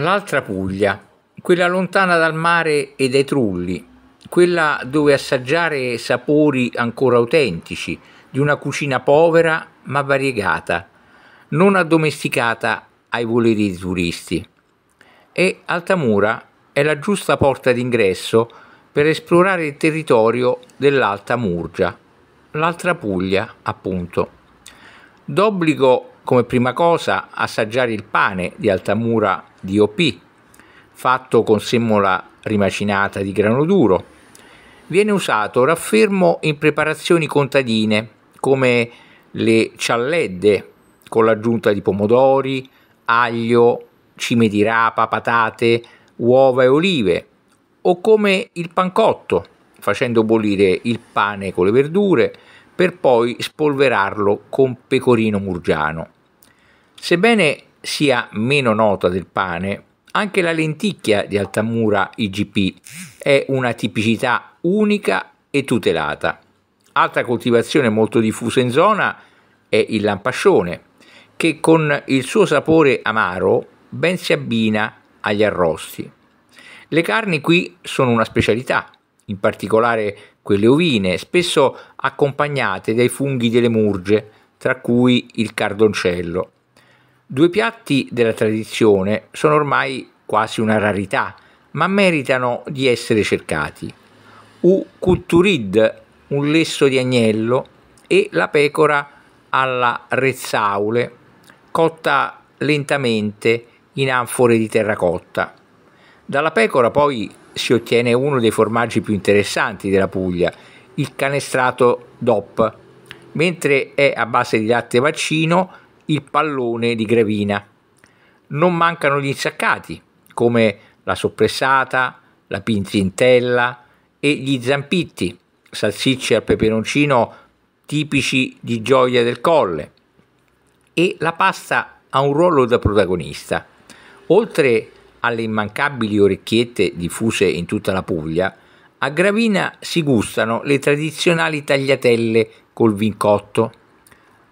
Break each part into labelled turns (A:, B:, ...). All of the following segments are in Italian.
A: L'altra Puglia, quella lontana dal mare e dai trulli, quella dove assaggiare sapori ancora autentici, di una cucina povera ma variegata, non addomesticata ai voleri dei turisti. E Altamura è la giusta porta d'ingresso per esplorare il territorio dell'Alta Murgia, l'altra Puglia appunto. D'obbligo come prima cosa assaggiare il pane di Altamura di OP, fatto con semola rimacinata di grano duro. Viene usato raffermo in preparazioni contadine come le cialledde con l'aggiunta di pomodori, aglio, cime di rapa, patate, uova e olive, o come il pancotto, facendo bollire il pane con le verdure per poi spolverarlo con pecorino murgiano. Sebbene sia meno nota del pane, anche la lenticchia di Altamura IGP è una tipicità unica e tutelata. Altra coltivazione molto diffusa in zona è il lampascione, che con il suo sapore amaro ben si abbina agli arrosti. Le carni qui sono una specialità, in particolare quelle ovine, spesso accompagnate dai funghi delle murge, tra cui il cardoncello. Due piatti della tradizione sono ormai quasi una rarità, ma meritano di essere cercati. U cutturid, un lesso di agnello, e la pecora alla rezzaule, cotta lentamente in anfore di terracotta. Dalla pecora poi si ottiene uno dei formaggi più interessanti della Puglia, il canestrato DOP, mentre è a base di latte vaccino il pallone di Grevina. Non mancano gli insaccati, come la soppressata, la pinzintella e gli zampitti, salsicce al peperoncino tipici di Gioia del Colle. E la pasta ha un ruolo da protagonista. Oltre alle immancabili orecchiette diffuse in tutta la Puglia, a Gravina si gustano le tradizionali tagliatelle col vincotto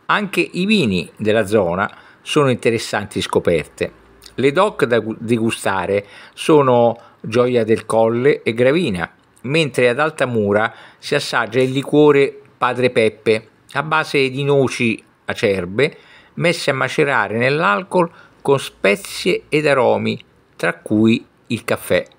A: anche i vini della zona sono interessanti scoperte. Le DOC da degustare sono Gioia del Colle e Gravina, mentre ad Altamura si assaggia il liquore Padre Peppe a base di noci acerbe messe a macerare nell'alcol con spezie ed aromi, tra cui il caffè.